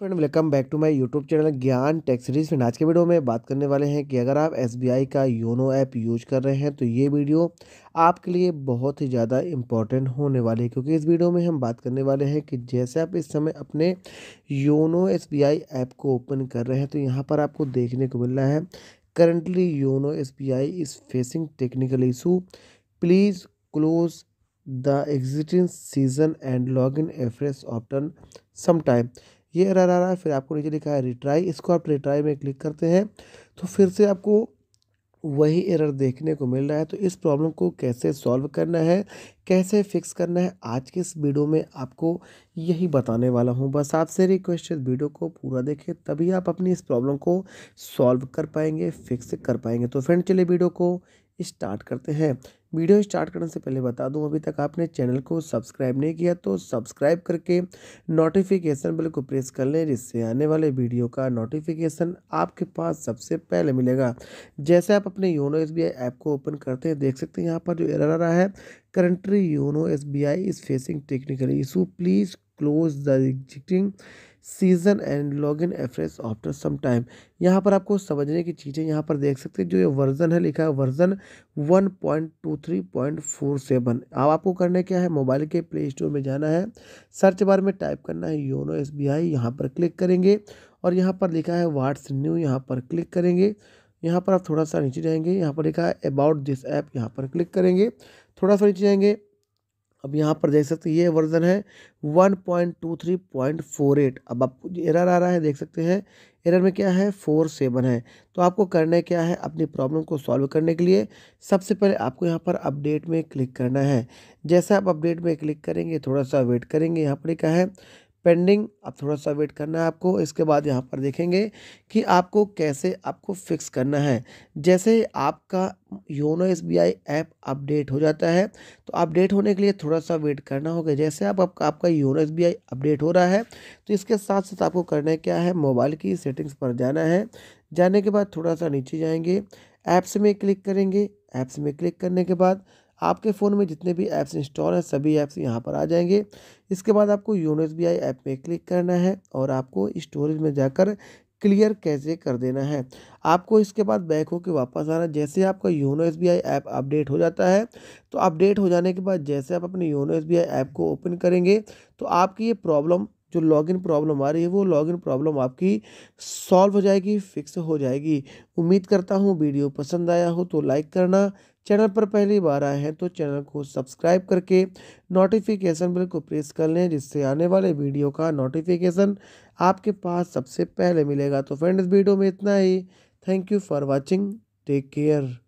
friend welcome back to my YouTube channel Gyan techs series friend आज के video में बात करने वाले हैं कि अगर आप एसबीआई का योनो ऐप यूज कर रहे हैं तो ये वीडियो आपके लिए बहुत ही ज़्यादा इम्पॉर्टेंट होने वाली है क्योंकि इस वीडियो में हम बात करने वाले हैं कि जैसे आप इस समय अपने योनो एस ऐप को ओपन कर रहे हैं तो यहाँ पर आपको देखने को मिल रहा है currently YONO S is facing technical issue please close the existing session and log in afresh after some time ये एरर आ रहा है फिर आपको नीचे लिखा है रिट्राई इसको आप रिट्राई में क्लिक करते हैं तो फिर से आपको वही एरर देखने को मिल रहा है तो इस प्रॉब्लम को कैसे सॉल्व करना है कैसे फिक्स करना है आज के इस वीडियो में आपको यही बताने वाला हूं बस आपसे रिक्वेस्ट है वीडियो को पूरा देखें तभी आप अपनी इस प्रॉब्लम को सॉल्व कर पाएंगे फिक्स कर पाएंगे तो फ्रेंड चलिए वीडियो को स्टार्ट करते हैं वीडियो स्टार्ट करने से पहले बता दूं अभी तक आपने चैनल को सब्सक्राइब नहीं किया तो सब्सक्राइब करके नोटिफिकेशन बेल को प्रेस कर लें जिससे आने वाले वीडियो का नोटिफिकेशन आपके पास सबसे पहले मिलेगा जैसे आप अपने योनो एस ऐप को ओपन करते हैं देख सकते हैं यहाँ पर जो एरर आ रहा है currently YONO S B I is facing technical issue please close the existing session and log in afresh after some time यहाँ पर आपको समझने की चीज़ें यहाँ पर देख सकते हैं जो ये वर्जन है लिखा है वर्जन 1.23.47 अब आपको करना क्या है मोबाइल के प्ले स्टोर में जाना है सर्च बार में टाइप करना है योनो एस बी आई यहाँ पर क्लिक करेंगे और यहाँ पर लिखा है वाट्स न्यू यहाँ पर क्लिक करेंगे यहाँ पर आप थोड़ा सा नीचे जाएंगे यहाँ पर लिखा है अबाउट दिस ऐप यहाँ पर क्लिक करेंगे थोड़ा सा नीचे जाएंगे अब यहाँ पर देख सकते हैं ये वर्जन है 1.23.48 अब आपको एरर आ रहा है देख सकते हैं एरर में क्या है फोर सेवन है तो आपको करना क्या है अपनी प्रॉब्लम को सॉल्व करने के लिए सबसे पहले आपको यहाँ पर अपडेट में क्लिक करना है जैसे आप अपडेट में क्लिक करेंगे थोड़ा सा वेट करेंगे यहाँ पर क्या है पेंडिंग अब थोड़ा सा वेट करना है आपको इसके बाद यहाँ पर देखेंगे कि आपको कैसे आपको फिक्स करना है जैसे आपका YONO S B I app update हो जाता है तो अपडेट होने के लिए थोड़ा सा वेट करना होगा जैसे आप आपका आपका YONO S B I update हो रहा है तो इसके साथ साथ आपको करना क्या है मोबाइल की सेटिंग्स पर जाना है जाने के बाद थोड़ा सा नीचे जाएंगे ऐप्स में क्लिक करेंगे ऐप्स में क्लिक करने के बाद आपके फ़ोन में जितने भी ऐप्स इंस्टॉल हैं सभी ऐप्स यहाँ पर आ जाएंगे इसके बाद आपको योनो एस ऐप में क्लिक करना है और आपको स्टोरेज में जाकर क्लियर कैसे कर देना है आपको इसके बाद बैक होकर वापस आना जैसे आपका योनो एस ऐप अपडेट हो जाता है तो अपडेट हो जाने के बाद जैसे आप अपने योनो एस ऐप को ओपन करेंगे तो आपकी ये प्रॉब्लम जो लॉगिन प्रॉब्लम आ रही है वो लॉगिन प्रॉब्लम आपकी सॉल्व हो जाएगी फिक्स हो जाएगी उम्मीद करता हूँ वीडियो पसंद आया हो तो लाइक करना चैनल पर पहली बार आए हैं तो चैनल को सब्सक्राइब करके नोटिफिकेशन बिल को प्रेस कर लें जिससे आने वाले वीडियो का नोटिफिकेशन आपके पास सबसे पहले मिलेगा तो फ्रेंड इस वीडियो में इतना ही thank you for watching take care